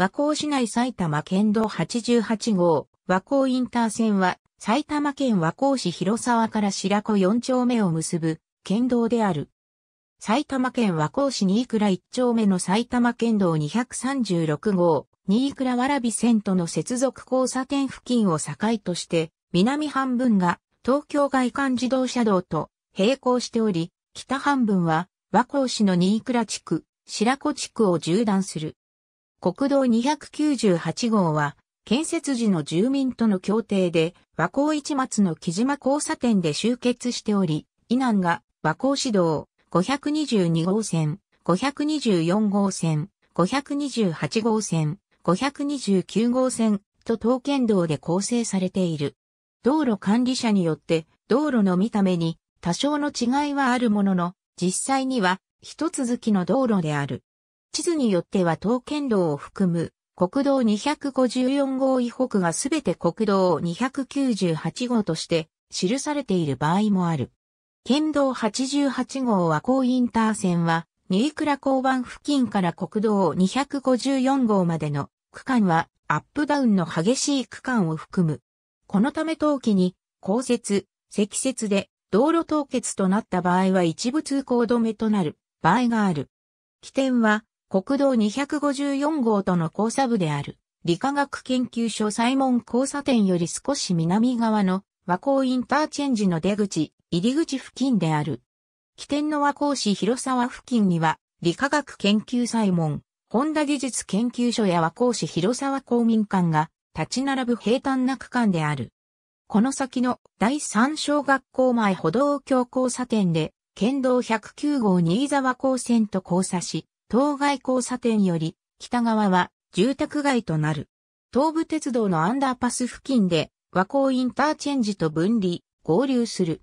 和光市内埼玉県道88号、和光インター線は、埼玉県和光市広沢から白子4丁目を結ぶ、県道である。埼玉県和光市新倉1丁目の埼玉県道236号、新倉蕨線との接続交差点付近を境として、南半分が東京外環自動車道と並行しており、北半分は和光市の新倉地区、白子地区を縦断する。国道298号は、建設時の住民との協定で、和光市松の木島交差点で集結しており、以南が和光市道522号線、524号線、528号線、529号線と東県道で構成されている。道路管理者によって道路の見た目に多少の違いはあるものの、実際には一続きの道路である。地図によっては東県道を含む国道254号以北がすべて国道298号として記されている場合もある。県道88号和光インター線は、新倉交番付近から国道254号までの区間はアップダウンの激しい区間を含む。このため冬季に降雪、積雪で道路凍結となった場合は一部通行止めとなる場合がある。起点は国道254号との交差部である、理化学研究所サイモン交差点より少し南側の和光インターチェンジの出口、入り口付近である。起点の和光市広沢付近には、理化学研究サイモン、本田技術研究所や和光市広沢公民館が立ち並ぶ平坦な区間である。この先の第三小学校前歩道橋交差点で、県道109号新沢高線と交差し、当該交差点より北側は住宅街となる。東武鉄道のアンダーパス付近で和光インターチェンジと分離、合流する。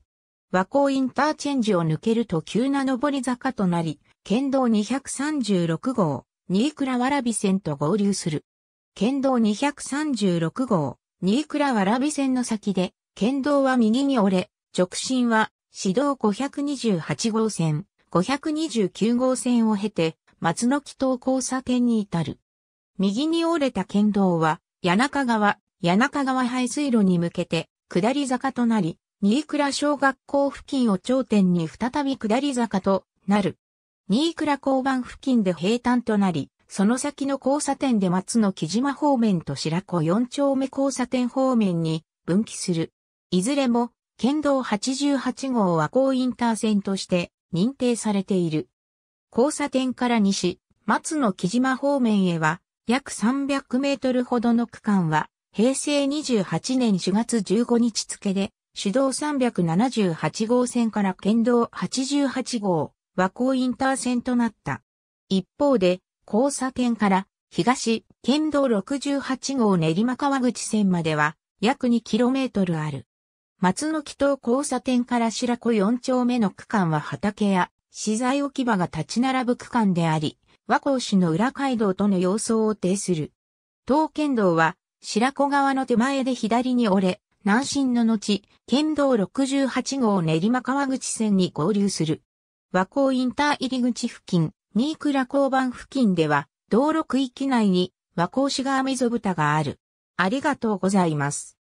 和光インターチェンジを抜けると急な上り坂となり、県道236号、新倉わらび線と合流する。県道236号、新倉わらび線の先で、県道は右に折れ、直進は、市道528号線、529号線を経て、松の木島交差点に至る。右に折れた県道は、谷中川、谷中川排水路に向けて、下り坂となり、新倉小学校付近を頂点に再び下り坂となる。新倉交番付近で平坦となり、その先の交差点で松の木島方面と白子四丁目交差点方面に分岐する。いずれも、県道88号和光インター線として認定されている。交差点から西、松の木島方面へは、約300メートルほどの区間は、平成28年4月15日付で、主動378号線から県道88号、和光インター線となった。一方で、交差点から、東、県道68号練馬川口線までは、約2トルある。松の木島交差点から白子4丁目の区間は畑や資材置き場が立ち並ぶ区間であり、和光市の裏街道との様相を呈する。東県道は、白子川の手前で左に折れ、南進の後、県道68号練馬川口線に合流する。和光インター入り口付近、新倉交番付近では、道路区域内に和光市川溝蓋がある。ありがとうございます。